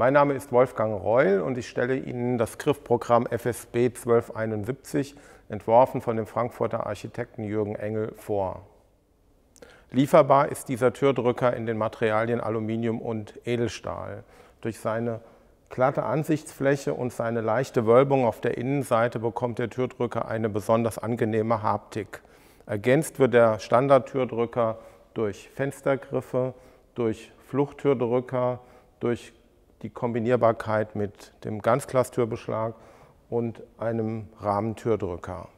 Mein Name ist Wolfgang Reul und ich stelle Ihnen das Griffprogramm FSB 1271, entworfen von dem Frankfurter Architekten Jürgen Engel, vor. Lieferbar ist dieser Türdrücker in den Materialien Aluminium und Edelstahl. Durch seine glatte Ansichtsfläche und seine leichte Wölbung auf der Innenseite bekommt der Türdrücker eine besonders angenehme Haptik. Ergänzt wird der Standardtürdrücker durch Fenstergriffe, durch Fluchttürdrücker, durch die Kombinierbarkeit mit dem Ganzglastürbeschlag und einem Rahmentürdrücker.